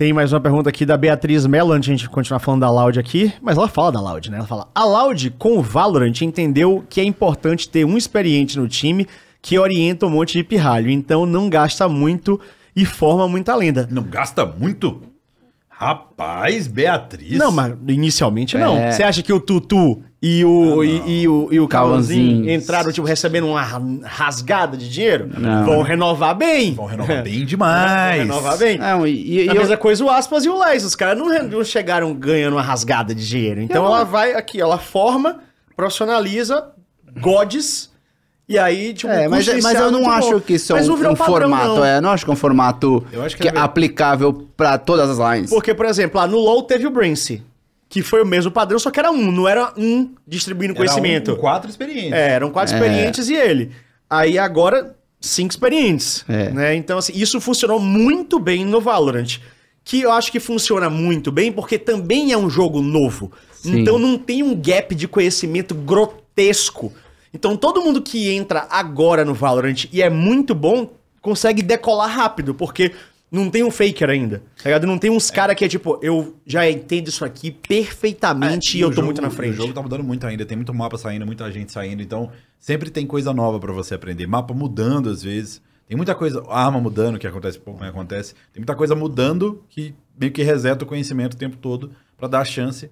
Tem mais uma pergunta aqui da Beatriz Mello, antes de a gente continuar falando da Loud aqui, mas ela fala da Loud, né? Ela fala: "A Loud com o Valorant entendeu que é importante ter um experiente no time que orienta um monte de pirralho, então não gasta muito e forma muita lenda". Não gasta muito? Rapaz, Beatriz. Não, mas inicialmente não. É. Você acha que o Tutu e o, ah, e, e, o, e o Cauãzinho entraram, tipo, recebendo uma rasgada de dinheiro, não. vão renovar bem. Vão renovar bem demais. vão renovar bem. Não, e, e a eu... mesma coisa o Aspas e o Lais. Os caras não, não, chegaram ganhando uma rasgada de dinheiro. Então ela vai aqui, ela forma, profissionaliza, godes. E aí, tipo, é, mas, é- mas eu não tá acho bom. que isso é um, um formato, não. é, não acho que é um formato que que é, é aplicável para todas as lines. Porque, por exemplo, lá no LoL teve o Brincy que foi o mesmo padrão, só que era um, não era um distribuindo era conhecimento. Um, quatro experientes. É, eram quatro é. experientes e ele. Aí agora, cinco experientes. É. Né? Então, assim, isso funcionou muito bem no Valorant. Que eu acho que funciona muito bem, porque também é um jogo novo. Sim. Então não tem um gap de conhecimento grotesco. Então todo mundo que entra agora no Valorant e é muito bom consegue decolar rápido, porque não tem um faker ainda. Tá ligado? Não tem uns é. cara que é tipo, eu já entendo isso aqui perfeitamente é, e, eu tô jogo, muito na frente. O jogo tá mudando muito ainda, tem muito mapa saindo, muita gente saindo, então sempre tem coisa nova para você aprender. Mapa mudando às vezes. Tem muita coisa, arma mudando, que acontece pouco, acontece. Tem muita coisa mudando que meio que reseta o conhecimento o tempo todo para dar a chance.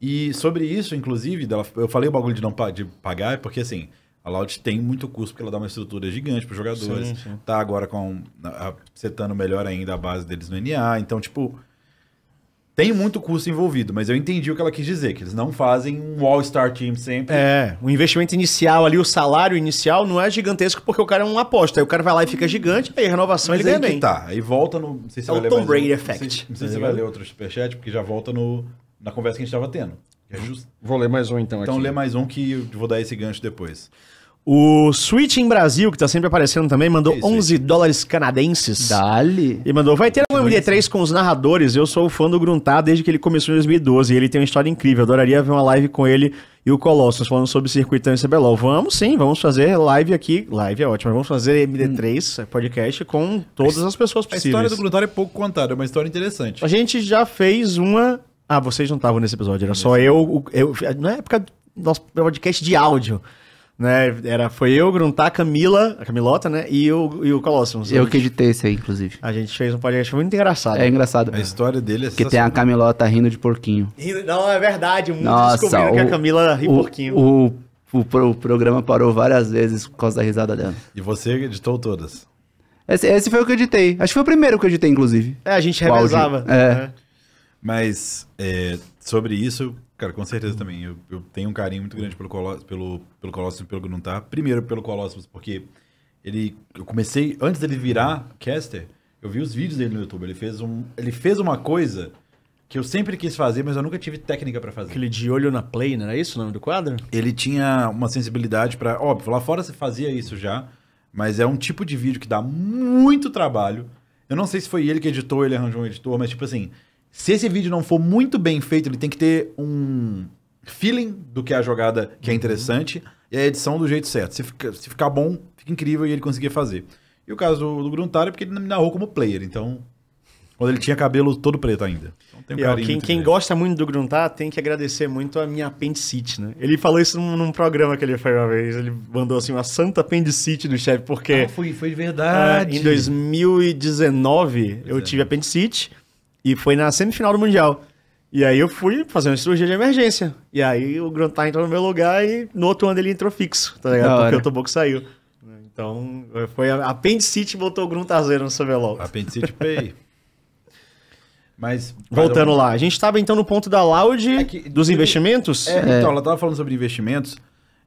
E sobre isso, inclusive, eu falei o bagulho de não de pagar, é porque assim, a Loud tem muito custo porque ela dá uma estrutura gigante para os jogadores. Sim, sim. Tá agora com a, setando melhor ainda a base deles no NA. Então, tipo, tem muito custo envolvido, mas eu entendi o que ela quis dizer, que eles não fazem um All-Star Team sempre. É, o investimento inicial ali, o salário inicial não é gigantesco porque o cara é um aposta. Aí o cara vai lá e fica gigante, aí a renovação mas ele ganha bem. Tá, aí volta no. Não sei se é o Tom Brady um, Effect. Não sei, não sei se você vai ler outro superchat, porque já volta no, na conversa que a gente estava tendo. É Vou ler mais um então Então aqui. lê mais um que eu vou dar esse gancho depois. O Switch em Brasil, que tá sempre aparecendo também, mandou isso, 11 isso. dólares canadenses. Dali. E mandou, vai ter um MD3 com os narradores, eu sou fã do Gruntar desde que ele começou em 2012, e ele tem uma história incrível, adoraria ver uma live com ele e o Colossus falando sobre circuitão e CBLOL. Vamos sim, vamos fazer live aqui, live é ótimo, vamos fazer MD3 hum. podcast com todas as pessoas possíveis. A história do Gruntar é pouco contada, é uma história interessante. A gente já fez uma ah, vocês não estavam nesse episódio, era só eu, eu. Na é época do nosso podcast de áudio. Né? Era, foi eu, Gruntar, Camila, a Camilota, né? E o, e o Colossus. Eu que editei esse aí, inclusive. A gente fez um podcast muito engraçado. É engraçado. A história dele é Que tem a Camilota rindo de porquinho. Rindo- Não, é verdade, muitos Nossa, descobriram que a o- Camila ri porquinho. O, o, o o programa parou várias vezes por causa da risada dela. E você editou todas. Esse, esse foi o que eu editei. Acho que foi o primeiro que eu editei, inclusive. É, a gente revezava. É. é. Mas é, sobre isso, cara, com certeza também. Eu, eu tenho um carinho muito grande pelo Colossus, pelo, pelo Colossus pelo Gruntar. Primeiro pelo Colossus, porque ele. Eu comecei. Antes dele virar caster, eu vi os vídeos dele no YouTube. Ele fez, um, ele fez uma coisa que eu sempre quis fazer, mas eu nunca tive técnica para fazer. Aquele de olho na play, não era isso o nome do quadro? Ele tinha uma sensibilidade para. Óbvio, lá fora você fazia isso já, mas é um tipo de vídeo que dá muito trabalho. Eu não sei se foi ele que editou, ele arranjou um editor, mas tipo assim se esse vídeo não for muito bem feito, ele tem que ter um feeling do que é a jogada que é uhum. interessante uhum. e a edição do jeito certo. Se, fica, se ficar bom, fica incrível e ele conseguir fazer. E o caso do, Gruntar é porque ele me narrou como player, então. Quando ele tinha cabelo todo preto ainda. Então, um quem, quem gosta muito do Gruntar tem que agradecer muito a minha apendicite, né? Ele falou isso num, num, programa que ele fez uma vez. Ele mandou assim uma santa apendicite do chefe, porque. Ah, foi, foi verdade. Ah, em 2019 pois eu é. tive apendicite. E foi na semifinal do Mundial. E aí eu fui fazer uma cirurgia de emergência. E aí o Grantar entrou no meu lugar e no outro ano ele entrou fixo, tá ligado? Porque o Toboco saiu. Então, foi a apendicite botou o Gruntazeiro tá no CBLOL. Apendicite pay. Mas. Voltando um... lá, a gente estava então no ponto da Loud é que, dos investimentos? É, é, então, ela estava falando sobre investimentos.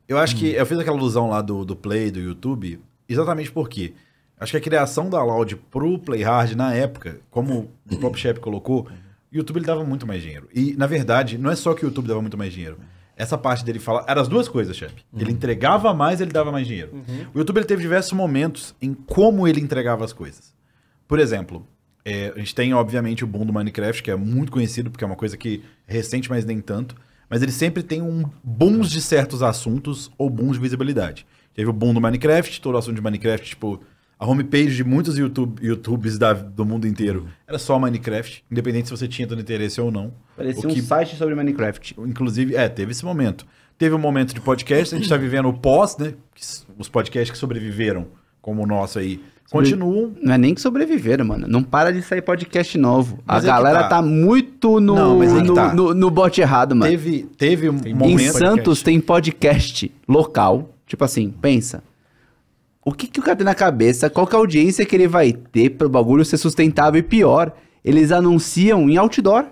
Eu acho hum. que eu fiz aquela alusão lá do, do Play, do YouTube, exatamente por quê? Acho que a criação da Loud pro Playhard na época, como o uhum. próprio Shep colocou, o uhum. YouTube ele dava muito mais dinheiro. E, na verdade, não é só que o YouTube dava muito mais dinheiro. Essa parte dele fala. Era as duas coisas, Shep. Uhum. Ele entregava mais ele dava mais dinheiro. Uhum. O YouTube ele teve diversos momentos em como ele entregava as coisas. Por exemplo, é, a gente tem, obviamente, o boom do Minecraft, que é muito conhecido, porque é uma coisa que é recente, mas nem tanto. Mas ele sempre tem um bons de certos assuntos ou bons de visibilidade. Teve o boom do Minecraft, todo o assunto de Minecraft, tipo, a homepage de muitos YouTube, YouTubes da, do mundo inteiro era só Minecraft, independente se você tinha todo interesse ou não. Parecia o que, um site sobre Minecraft. Inclusive, é, teve esse momento. Teve um momento de podcast, a gente está vivendo o pós, né? Os podcasts que sobreviveram, como o nosso aí, continuam. Não é nem que sobreviveram, mano. Não para de sair podcast novo. Mas a é galera tá. tá. muito no, não, é no, tá. no, no, bote errado, mano. Teve, teve um tem momento. Em Santos podcast. tem podcast local. Tipo assim, pensa. O que, que o cara tem na cabeça? Qual que é a audiência que ele vai ter para o bagulho ser sustentável e pior? Eles anunciam em outdoor.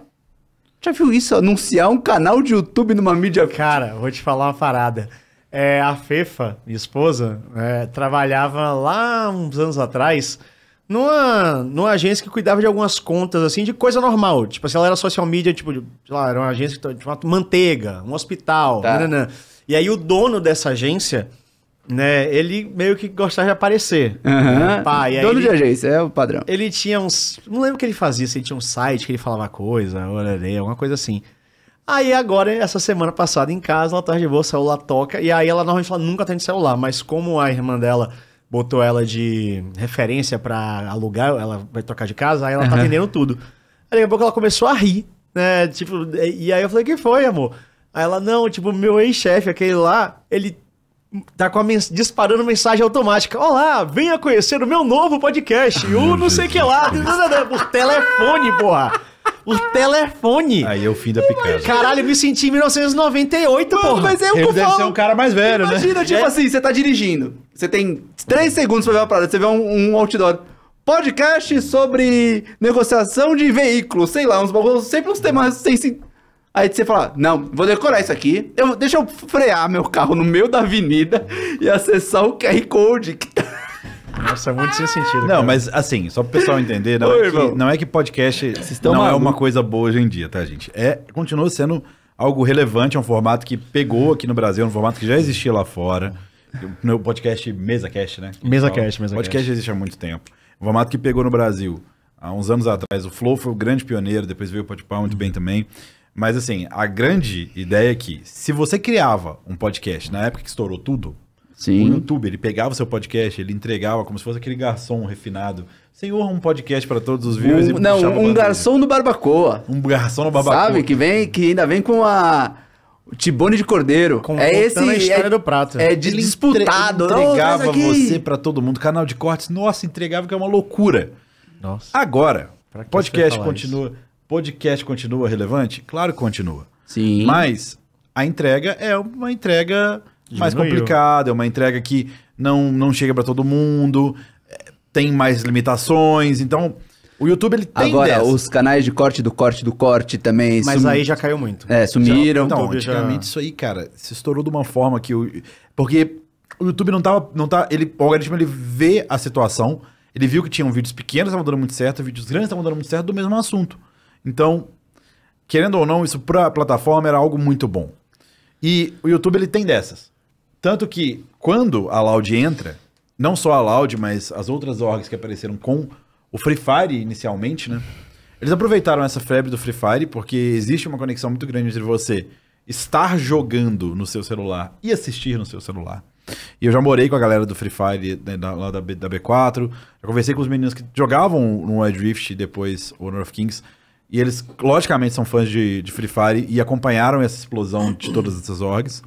Já viu isso? Anunciar um canal de YouTube numa mídia. Cara, vou te falar uma parada. É, a Fefa, minha esposa, é, trabalhava lá uns anos atrás numa, numa agência que cuidava de algumas contas, assim, de coisa normal. Tipo, se assim, ela era social media, tipo, sei lá, era uma agência que tipo, manteiga, um hospital, tá. E aí o dono dessa agência né? Ele meio que gostava de aparecer. Uhum. Pai, Dono de agência, é o padrão. Ele tinha uns. Não lembro o que ele fazia, se ele tinha um site que ele falava coisa, orarei, alguma coisa assim. Aí agora, essa semana passada, em casa, ela tá de boa, o celular toca. E aí ela normalmente fala, nunca tem celular, mas como a irmã dela botou ela de referência para alugar, ela vai trocar de casa, aí ela uhum. tá vendendo tudo. Aí daqui a pouco ela começou a rir, né? Tipo, e aí eu falei, o que foi, amor? Aí ela, não, tipo, meu ex-chefe, aquele lá, ele tá com a mens disparando mensagem automática. Olá, venha conhecer o meu novo podcast, o não sei que lá, por telefone, porra. O telefone. Aí é o fim da Picasso. Caralho, eu me senti em 1998, Mano, porra. Mas é um Ele deve ser um cara mais velho, né? Imagina, né? tipo é. assim, você tá dirigindo. Você tem três segundos pra ver uma parada. Você vê um, um outdoor podcast sobre negociação de veículos, sei lá, uns bagulhos, sempre uns temas sem, Aí você fala, não, vou decorar isso aqui. Eu, deixa eu frear meu carro no meio da avenida e acessar o QR Code que tá... Nossa, é muito sem sentido. Não, cara. mas assim, só pro pessoal entender, não, Oi, é, que, não é que podcast não é uma coisa boa hoje em dia, tá, gente? É, continua sendo algo relevante, é um formato que pegou aqui no Brasil, é um formato que já existia lá fora. No podcast MesaCast, né? MesaCast, então, MesaCast. Podcast existe há muito tempo. Um formato que pegou no Brasil há uns anos atrás. O Flow foi o grande pioneiro, depois veio o Podpah muito uhum. bem também. Mas assim, a grande ideia é que se você criava um podcast na época que estourou tudo, Sim. o YouTube, ele pegava o seu podcast, ele entregava como se fosse aquele garçom refinado. Senhor, um podcast para todos os views um, e Não, um garçom no barbacoa. Um garçom no barbacoa. Sabe, que vem, que ainda vem com a Tibone de Cordeiro. Com, é esse a é história é, do prato. É de disputado. Entre, entregava você para todo mundo. Canal de cortes, nossa, entregava que é uma loucura. Nossa. Agora, podcast continua. Isso? podcast continua relevante? Claro que continua. Sim. Mas a entrega é uma entrega Diminuiu. mais complicada, é uma entrega que não, não chega para todo mundo, é, tem mais limitações, então. O YouTube ele tem Agora, os canais de corte do corte do corte também. Mas sumi... aí já caiu muito. É, sumiram. Então, já, então, antigamente já... isso aí, cara, se estourou de uma forma que o. Porque o YouTube não tava. Não tá, ele, o algoritmo ele vê a situação, ele viu que tinham vídeos pequenos que estavam dando muito certo, vídeos grandes estavam dando muito certo do mesmo assunto. Então, querendo ou não, isso para a plataforma era algo muito bom. E o YouTube ele tem dessas. Tanto que quando a Loud entra, não só a Loud, mas as outras orgs que apareceram com o Free Fire inicialmente, né? Eles aproveitaram essa febre do Free Fire porque existe uma conexão muito grande entre você estar jogando no seu celular e assistir no seu celular. E eu já morei com a galera do Free Fire né, da, lá da, B, da B4, já conversei com os meninos que jogavam no Edrift e depois o Honor of Kings e eles, logicamente, são fãs de, de Free Fire e acompanharam essa explosão de todas essas orgs.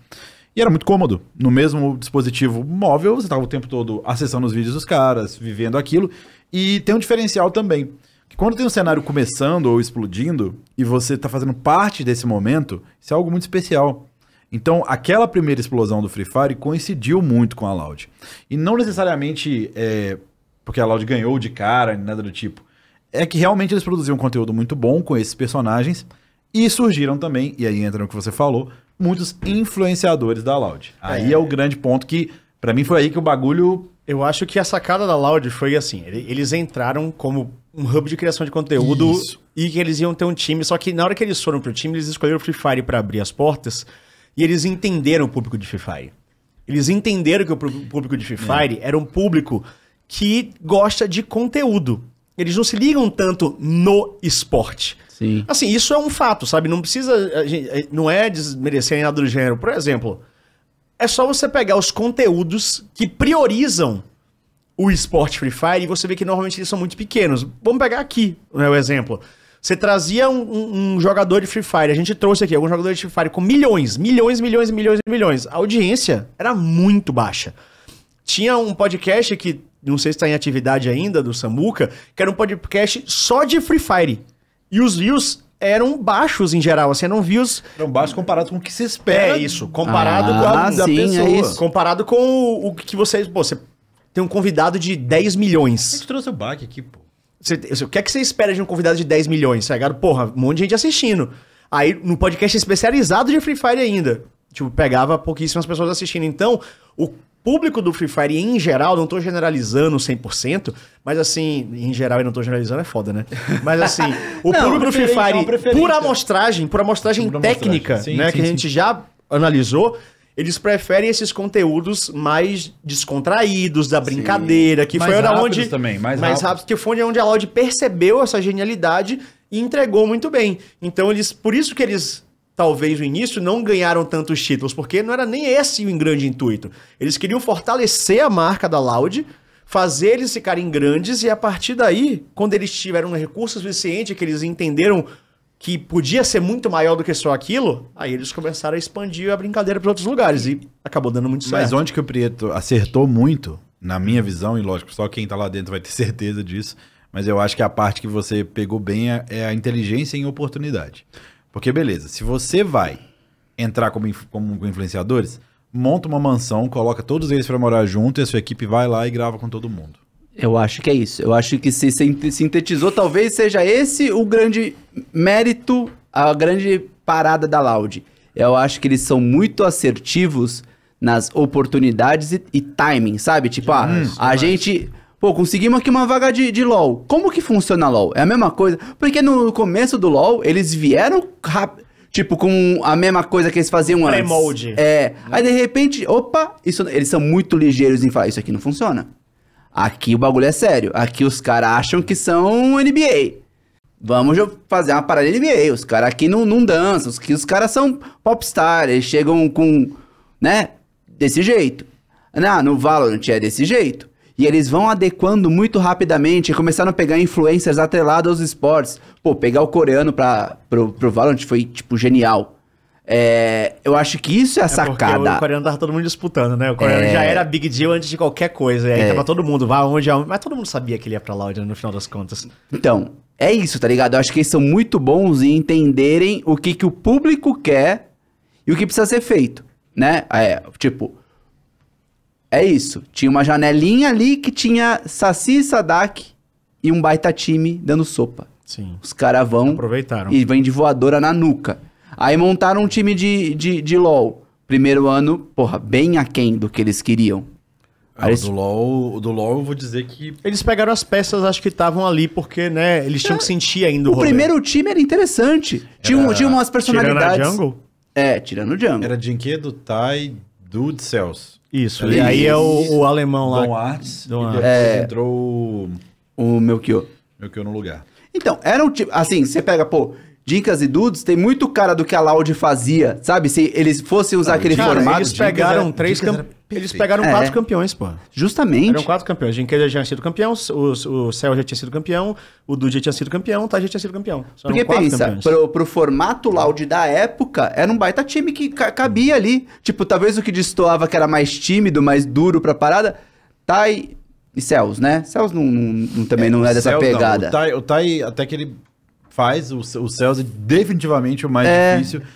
E era muito cômodo. No mesmo dispositivo móvel, você estava o tempo todo acessando os vídeos dos caras, vivendo aquilo. E tem um diferencial também. Que quando tem um cenário começando ou explodindo, e você está fazendo parte desse momento, isso é algo muito especial. Então, aquela primeira explosão do Free Fire coincidiu muito com a Loud. E não necessariamente é, porque a Loud ganhou de cara, nada do tipo é que realmente eles produziam conteúdo muito bom com esses personagens. E surgiram também, e aí entra no que você falou, muitos influenciadores da Loud. Aí é, é o grande ponto que, para mim, foi aí que o bagulho. Eu acho que a sacada da Loud foi assim: eles entraram como um hub de criação de conteúdo Isso. e que eles iam ter um time. Só que na hora que eles foram pro time, eles escolheram o Free Fire para abrir as portas e eles entenderam o público de Free Fire. Eles entenderam que o público de Free é. Fire é. era um público que gosta de conteúdo. Eles não se ligam tanto no esporte. Sim. Assim, isso é um fato, sabe? Não precisa. Gente, não é desmerecer nada do gênero. Por exemplo, é só você pegar os conteúdos que priorizam o esporte Free Fire e você vê que normalmente eles são muito pequenos. Vamos pegar aqui né, o exemplo. Você trazia um, um, um, jogador de Free Fire, a gente trouxe aqui alguns jogadores de Free Fire com milhões, milhões, milhões, milhões, milhões. A audiência era muito baixa. Tinha um podcast que não sei se está em atividade ainda, do Samuca, que era um podcast só de Free Fire. E os views eram baixos em geral, assim, eram views... Eram baixos comparado com o que se espera. É isso, comparado ah, com a sim, da pessoa. É isso. Comparado com o, o que você... Pô, você tem um convidado de 10 milhões. A gente trouxe o baque aqui, pô. Você, o que é que você espera de um convidado de 10 milhões? Tá Porra, um monte de gente assistindo. Aí, no podcast especializado de Free Fire ainda. Tipo, pegava pouquíssimas pessoas assistindo. Então, o público do Free Fire em geral, não tô generalizando 100%, mas assim, em geral eu não tô generalizando, é foda, né? Mas assim, o não, público do Free é Fire, por amostragem, por amostragem por técnica, amostragem. Sim, né, sim, que sim. a gente já analisou, eles preferem esses conteúdos mais descontraídos, da brincadeira, que mais foi onde também, mais, mais rápido. rápido, que foi onde a Loud percebeu essa genialidade e entregou muito bem. Então eles, por isso que eles talvez no início, não ganharam tantos títulos, porque não era nem esse o grande intuito. Eles queriam fortalecer a marca da Loud, fazer eles ficarem grandes e a partir daí, quando eles tiveram um recurso suficiente, que eles entenderam que podia ser muito maior do que só aquilo, aí eles começaram a expandir a brincadeira para outros lugares e acabou dando muito certo. Mas onde que o Prieto acertou muito, na minha visão, e lógico, só quem está lá dentro vai ter certeza disso, mas eu acho que a parte que você pegou bem é, é a inteligência em oportunidade. Porque, beleza, se você vai entrar como, como influenciadores, monta uma mansão, coloca todos eles para morar junto e a sua equipe vai lá e grava com todo mundo. Eu acho que é isso. Eu acho que se sintetizou, talvez seja esse o grande mérito, a grande parada da Loud. Eu acho que eles são muito assertivos nas oportunidades e, e timing, sabe? Tipo, ah, a gente pô, conseguimos aqui uma vaga de, de LoL. Como que funciona LoL? É a mesma coisa? Porque no começo do LoL, eles vieram Tipo, com a mesma coisa que eles faziam antes. Pré-molde. É. Aí de repente, opa, isso, eles são muito ligeiros em falar, isso aqui não funciona. Aqui o bagulho é sério. Aqui os caras acham que são NBA. Vamos fazer uma parada NBA. Os caras aqui não, não dançam. Os, os caras são popstar. Eles chegam com. né? Desse jeito. Ah, não, no Valorant é desse jeito. E eles vão adequando muito rapidamente e começaram a pegar influencers atrelados aos esportes. Pô, pegar o coreano pra, pro, pro Valorant foi, tipo, genial. É, eu acho que isso é a é sacada. O coreano tava todo mundo disputando, né? O coreano é... já era big deal antes de qualquer coisa. E aí é... tava todo mundo, vá onde, aonde. Mas todo mundo sabia que ele ia pra Loud no final das contas. Então, é isso, tá ligado? Eu acho que eles são muito bons em entenderem o que, que o público quer e o que precisa ser feito, né? É, tipo, é isso. Tinha uma janelinha ali que tinha Saci, Sadak e um baita time dando sopa. Sim. Os caras vão. Aproveitaram. E vem de voadora na nuca. Aí montaram um time de, de, de LOL. Primeiro ano, porra, bem aquém do que eles queriam. Ah, eles... do LoL, do LoL eu vou dizer que... Eles pegaram as peças, acho que estavam ali, porque, né, eles tinham é. que sentir ainda o O rolê. primeiro time era interessante. Era... Tinha, tinha umas personalidades. Tirando o jungle? É, tirando o jungle. Era Jinkedo, Tai, Dude, Cells. Isso, e aí é o, o alemão lá. Dom Arts, Dom Arts. É, entrou o Melchior. Melchior no lugar. Então, era um tipo. Assim, você pega, pô, dicas e dudes, tem muito cara do que a Loud fazia, sabe? Se eles fossem usar não, aquele cara, formato. Eles pegaram era, três Eles pegaram é. quatro campeões, pô. Justamente. Eram quatro campeões. Jinkas já tinha sido campeão, o, o Cell já tinha sido campeão, o Du já tinha sido campeão, o Taj já tinha sido campeão. Só Porque pensa, pro, pro, formato Loud da época, era um baita time que ca cabia ali. Tipo, talvez o que destoava, que era mais tímido, mais duro pra parada, Tai e Cells, né? Cells não, não, também é, não é dessa pegada. Não. O, o Tai, até que ele faz o, o é definitivamente o mais é... difícil.